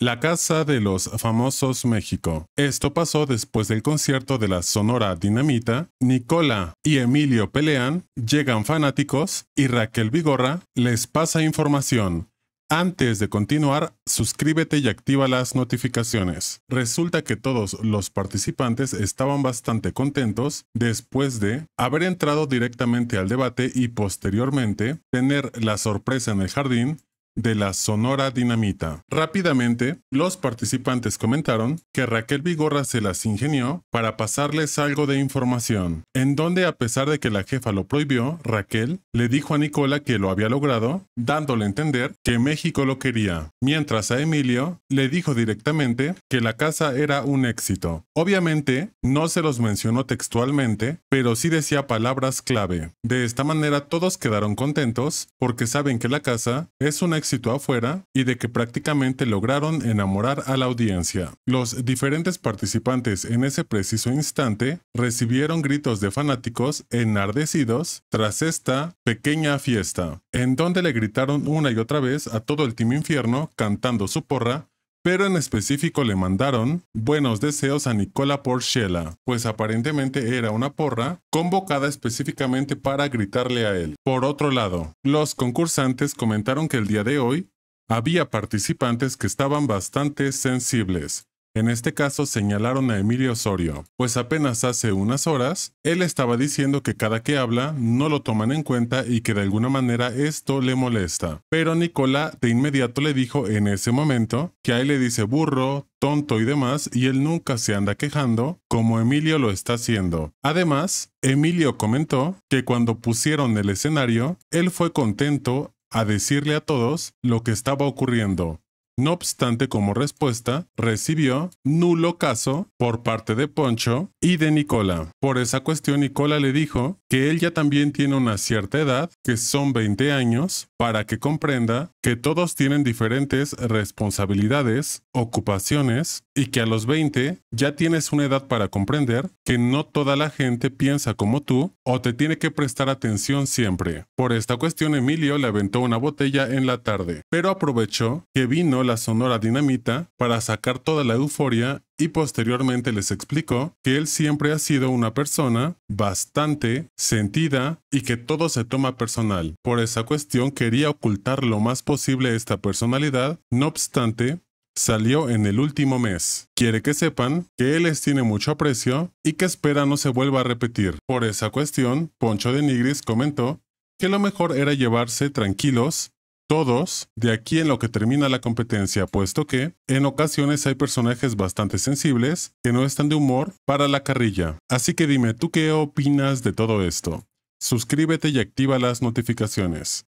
La Casa de los Famosos México. Esto pasó después del concierto de la Sonora Dinamita. Nicola y Emilio pelean, llegan fanáticos y Raquel Vigorra les pasa información. Antes de continuar, suscríbete y activa las notificaciones. Resulta que todos los participantes estaban bastante contentos después de haber entrado directamente al debate y posteriormente tener la sorpresa en el jardín de la Sonora Dinamita. Rápidamente, los participantes comentaron que Raquel Vigorra se las ingenió para pasarles algo de información, en donde a pesar de que la jefa lo prohibió, Raquel le dijo a Nicola que lo había logrado, dándole a entender que México lo quería, mientras a Emilio le dijo directamente que la casa era un éxito. Obviamente, no se los mencionó textualmente, pero sí decía palabras clave. De esta manera todos quedaron contentos porque saben que la casa es un éxito afuera y de que prácticamente lograron enamorar a la audiencia. Los diferentes participantes en ese preciso instante recibieron gritos de fanáticos enardecidos tras esta pequeña fiesta, en donde le gritaron una y otra vez a todo el Team Infierno cantando su porra pero en específico le mandaron buenos deseos a Nicola Porcella, pues aparentemente era una porra convocada específicamente para gritarle a él. Por otro lado, los concursantes comentaron que el día de hoy había participantes que estaban bastante sensibles, en este caso señalaron a Emilio Osorio, pues apenas hace unas horas él estaba diciendo que cada que habla no lo toman en cuenta y que de alguna manera esto le molesta. Pero Nicola de inmediato le dijo en ese momento que a él le dice burro, tonto y demás, y él nunca se anda quejando como Emilio lo está haciendo. Además, Emilio comentó que cuando pusieron el escenario, él fue contento a decirle a todos lo que estaba ocurriendo, no obstante, como respuesta, recibió nulo caso por parte de Poncho y de Nicola. Por esa cuestión, Nicola le dijo que él ya también tiene una cierta edad, que son 20 años, para que comprenda que todos tienen diferentes responsabilidades, ocupaciones y que a los 20 ya tienes una edad para comprender que no toda la gente piensa como tú o te tiene que prestar atención siempre. Por esta cuestión Emilio le aventó una botella en la tarde, pero aprovechó que vino la sonora dinamita para sacar toda la euforia y posteriormente les explicó que él siempre ha sido una persona bastante sentida y que todo se toma personal. Por esa cuestión quería ocultar lo más posible esta personalidad, no obstante, salió en el último mes. Quiere que sepan que él les tiene mucho aprecio y que espera no se vuelva a repetir. Por esa cuestión, Poncho de Nigris comentó que lo mejor era llevarse tranquilos todos de aquí en lo que termina la competencia, puesto que en ocasiones hay personajes bastante sensibles que no están de humor para la carrilla. Así que dime, ¿tú qué opinas de todo esto? Suscríbete y activa las notificaciones.